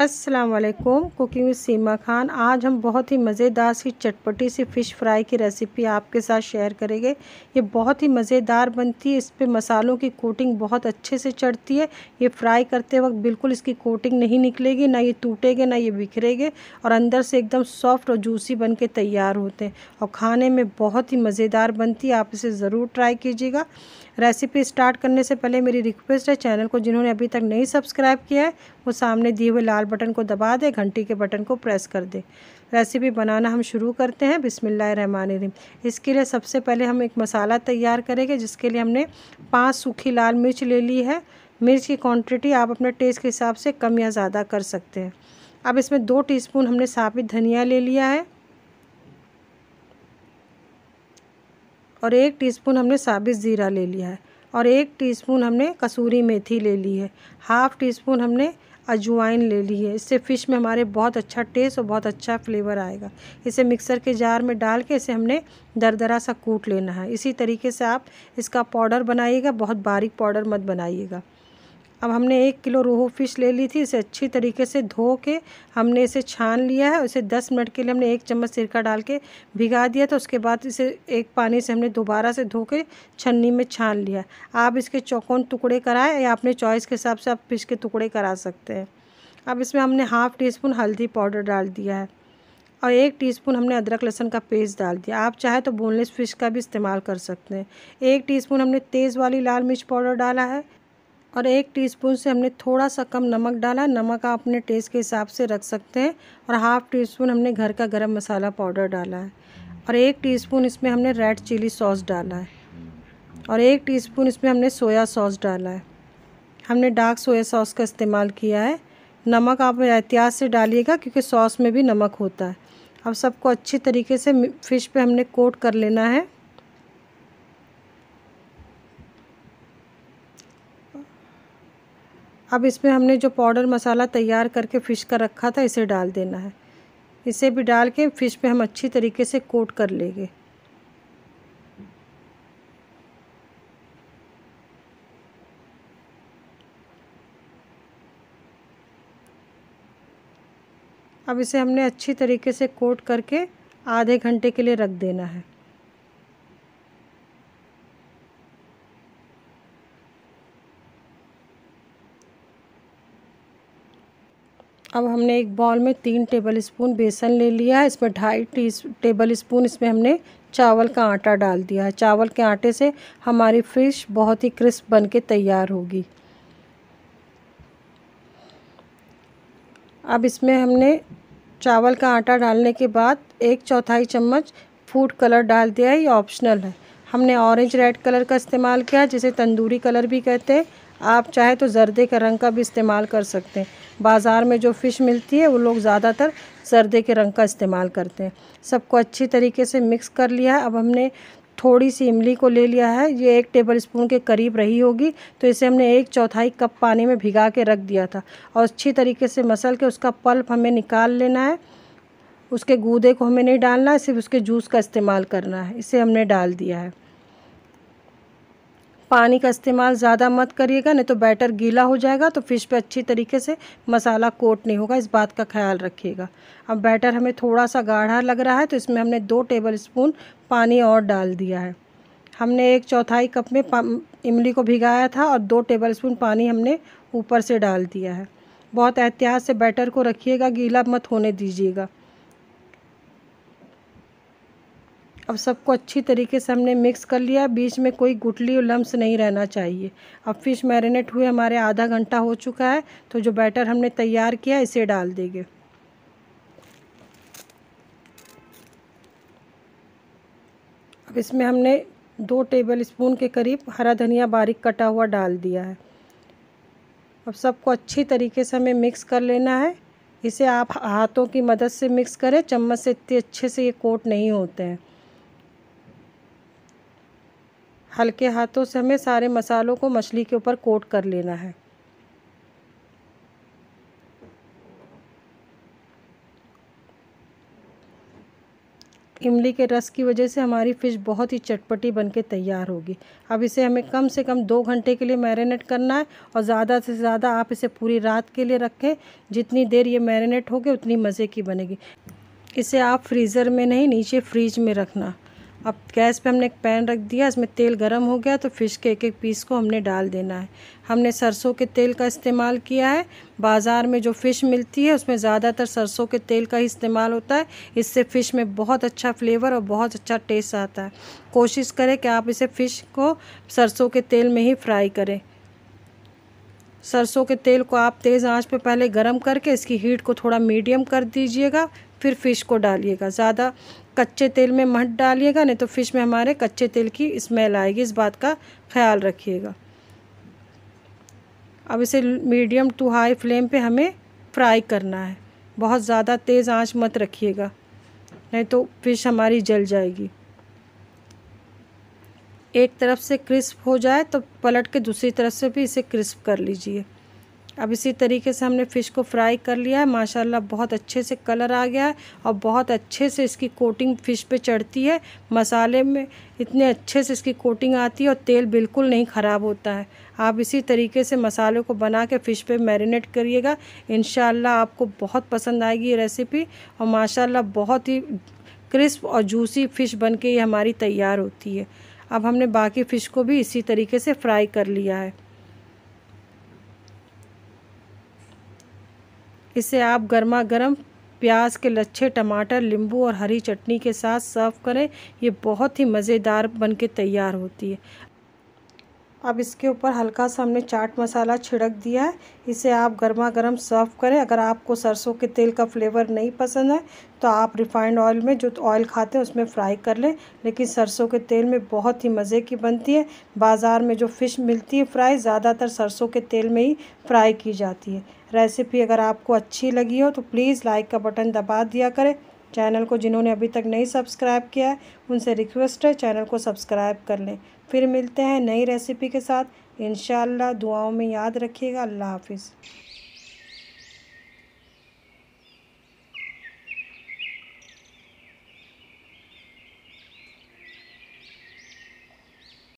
अस्सलाम वालेकुम cooking with सीमा खान आज हम बहुत ही मज़ेदार सी चटपटी सी फ़िश फ्राई की रेसिपी आपके साथ शेयर करेंगे ये बहुत ही मज़ेदार बनती है इस पर मसालों की कोटिंग बहुत अच्छे से चढ़ती है ये फ्राई करते वक्त बिल्कुल इसकी कोटिंग नहीं निकलेगी ना ये टूटेंगे ना ये बिखरेगे और अंदर से एकदम सॉफ्ट और जूसी बन के तैयार होते हैं और खाने में बहुत ही मज़ेदार बनती है आप इसे ज़रूर ट्राई कीजिएगा रेसिपी स्टार्ट करने से पहले मेरी रिक्वेस्ट है चैनल को जिन्होंने अभी तक नहीं सब्सक्राइब किया है वो सामने दिए हुए लाल बटन को दबा दें घंटी के बटन को प्रेस कर दें रेसिपी बनाना हम शुरू करते हैं बिसमिल्ल इसके लिए सबसे पहले हम एक मसाला तैयार करेंगे जिसके लिए हमने पाँच सूखी लाल मिर्च ले ली है मिर्च की क्वांटिटी आप अपने टेस्ट के हिसाब से कम या ज़्यादा कर सकते हैं अब इसमें दो टीस्पून हमने साबित धनिया ले लिया है और एक टीस्पून हमने साबित ज़ीरा ले लिया है और एक टीस्पून हमने कसूरी मेथी ले ली है हाफ़ टी स्पून हमने अजवाइन ले ली है इससे फ़िश में हमारे बहुत अच्छा टेस्ट और बहुत अच्छा फ्लेवर आएगा इसे मिक्सर के जार में डाल के इसे हमने दरदरा सा कूट लेना है इसी तरीके से आप इसका पाउडर बनाइएगा बहुत बारीक पाउडर मत बनाइएगा अब हमने एक किलो रोहू फिश ले ली थी इसे अच्छी तरीके से धो के हमने इसे छान लिया है उसे 10 मिनट के लिए हमने एक चम्मच सिरका डाल के भिगा दिया तो उसके बाद इसे एक पानी से हमने दोबारा से धो के छन्नी में छान लिया आप इसके चौकोन टुकड़े कराएँ या अपने चॉइस के हिसाब से आप फिश के टुकड़े करा सकते हैं अब इसमें हमने हाफ़ टी स्पून हल्दी पाउडर डाल दिया है और एक टीस्पून हमने अदरक लहसन का पेस्ट डाल दिया आप चाहे तो बोनलेस फिश का भी इस्तेमाल कर सकते हैं एक टीस्पून हमने तेज़ वाली लाल मिर्च पाउडर डाला है और एक टीस्पून से हमने थोड़ा सा कम नमक डाला नमक आप अपने टेस्ट के हिसाब से रख सकते हैं और हाफ़ टी स्पून हमने घर का गरम मसाला पाउडर डाला है और एक टीस्पून इसमें हमने रेड चिली सॉस डाला है और एक टीस्पून इसमें हमने सोया सॉस डाला है हमने डार्क सोया सॉस का इस्तेमाल किया है नमक आप एहतियात से डालिएगा क्योंकि सॉस में भी नमक होता है अब सबको अच्छी तरीके से फ़िश पर हमने कोट कर लेना है अब इसमें हमने जो पाउडर मसाला तैयार करके फ़िश का रखा था इसे डाल देना है इसे भी डाल के फ़िश पे हम अच्छी तरीके से कोट कर लेंगे अब इसे हमने अच्छी तरीके से कोट करके आधे घंटे के लिए रख देना है अब हमने एक बॉल में तीन टेबल स्पून बेसन ले लिया है इसमें ढाई टी टेबल स्पून इसमें हमने चावल का आटा डाल दिया है चावल के आटे से हमारी फ़िश बहुत ही क्रिस्प बन के तैयार होगी अब इसमें हमने चावल का आटा डालने के बाद एक चौथाई चम्मच फूड कलर डाल दिया है ये ऑप्शनल है हमने ऑरेंज रेड कलर का इस्तेमाल किया जिसे तंदूरी कलर भी कहते हैं आप चाहे तो जर्दे का रंग का भी इस्तेमाल कर सकते हैं बाज़ार में जो फ़िश मिलती है वो लोग ज़्यादातर जर्दे के रंग का इस्तेमाल करते हैं सबको अच्छी तरीके से मिक्स कर लिया है अब हमने थोड़ी सी इमली को ले लिया है ये एक टेबल स्पून के करीब रही होगी तो इसे हमने एक चौथाई कप पानी में भिगा के रख दिया था और अच्छी तरीके से मसल के उसका पल्प हमें निकाल लेना है उसके गूदे को हमें नहीं डालना है सिर्फ उसके जूस का इस्तेमाल करना है इसे हमने डाल दिया है पानी का इस्तेमाल ज़्यादा मत करिएगा नहीं तो बैटर गीला हो जाएगा तो फ़िश पे अच्छी तरीके से मसाला कोट नहीं होगा इस बात का ख्याल रखिएगा अब बैटर हमें थोड़ा सा गाढ़ा लग रहा है तो इसमें हमने दो टेबल स्पून पानी और डाल दिया है हमने एक चौथाई कप में इमली को भिगाया था और दो टेबल स्पून पानी हमने ऊपर से डाल दिया है बहुत एहतियात से बैटर को रखिएगा गीला मत होने दीजिएगा अब सबको अच्छी तरीके से हमने मिक्स कर लिया बीच में कोई गुटली और लम्स नहीं रहना चाहिए अब फिश मैरिनेट हुए हमारे आधा घंटा हो चुका है तो जो बैटर हमने तैयार किया इसे डाल देंगे अब इसमें हमने दो टेबल स्पून के करीब हरा धनिया बारीक कटा हुआ डाल दिया है अब सबको अच्छी तरीके से हमें मिक्स कर लेना है इसे आप हाथों की मदद से मिक्स करें चम्मच से इतने अच्छे से ये कोट नहीं होते हैं हल्के हाथों से हमें सारे मसालों को मछली के ऊपर कोट कर लेना है इमली के रस की वजह से हमारी फ़िश बहुत ही चटपटी बनके तैयार होगी अब इसे हमें कम से कम दो घंटे के लिए मैरिनेट करना है और ज़्यादा से ज़्यादा आप इसे पूरी रात के लिए रखें जितनी देर ये मैरिनेट होगी उतनी मज़े की बनेगी इसे आप फ्रीज़र में नहीं नीचे फ्रीज में रखना अब गैस पे हमने एक पैन रख दिया इसमें तेल गर्म हो गया तो फ़िश के एक एक पीस को हमने डाल देना है हमने सरसों के तेल का इस्तेमाल किया है बाज़ार में जो फ़िश मिलती है उसमें ज़्यादातर सरसों के तेल का ही इस्तेमाल होता है इससे फ़िश में बहुत अच्छा फ्लेवर और बहुत अच्छा टेस्ट आता है कोशिश करें कि आप इसे फ़िश को सरसों के तेल में ही फ्राई करें सरसों के तेल को आप तेज़ आंच पे पहले गरम करके इसकी हीट को थोड़ा मीडियम कर दीजिएगा फिर फ़िश को डालिएगा ज़्यादा कच्चे तेल में मठ डालिएगा नहीं तो फ़िश में हमारे कच्चे तेल की स्मेल आएगी इस बात का ख्याल रखिएगा अब इसे मीडियम टू हाई फ्लेम पे हमें फ्राई करना है बहुत ज़्यादा तेज़ आंच मत रखिएगा नहीं तो फिश हमारी जल जाएगी एक तरफ से क्रिस्प हो जाए तो पलट के दूसरी तरफ से भी इसे क्रिस्प कर लीजिए अब इसी तरीके से हमने फ़िश को फ्राई कर लिया है माशाल्लाह बहुत अच्छे से कलर आ गया है और बहुत अच्छे से इसकी कोटिंग फ़िश पे चढ़ती है मसाले में इतने अच्छे से इसकी कोटिंग आती है और तेल बिल्कुल नहीं ख़राब होता है आप इसी तरीके से मसाले को बना के फ़िश पे मैरिनेट करिएगा इन आपको बहुत पसंद आएगी ये रेसिपी और माशाला बहुत ही क्रिस्प और जूसी फ़िश बन के ये हमारी तैयार होती है अब हमने बाकी फ़िश को भी इसी तरीके से फ्राई कर लिया है इसे आप गर्मा गर्म प्याज के लच्छे टमाटर नींबू और हरी चटनी के साथ सर्व करें ये बहुत ही मज़ेदार बन के तैयार होती है अब इसके ऊपर हल्का सा हमने चाट मसाला छिड़क दिया है इसे आप गर्मा गर्म सर्व करें अगर आपको सरसों के तेल का फ्लेवर नहीं पसंद है तो आप रिफाइंड ऑयल में जो ऑयल खाते हैं उसमें फ्राई कर लें लेकिन सरसों के तेल में बहुत ही मज़े की बनती है बाज़ार में जो फ़िश मिलती है फ्राई ज़्यादातर सरसों के तेल में ही फ्राई की जाती है रेसिपी अगर आपको अच्छी लगी हो तो प्लीज़ लाइक का बटन दबा दिया करें चैनल को जिन्होंने अभी तक नहीं सब्सक्राइब किया है उनसे रिक्वेस्ट है चैनल को सब्सक्राइब कर लें फिर मिलते हैं नई रेसिपी के साथ इन दुआओं में याद रखिएगा अल्लाह हाफिज़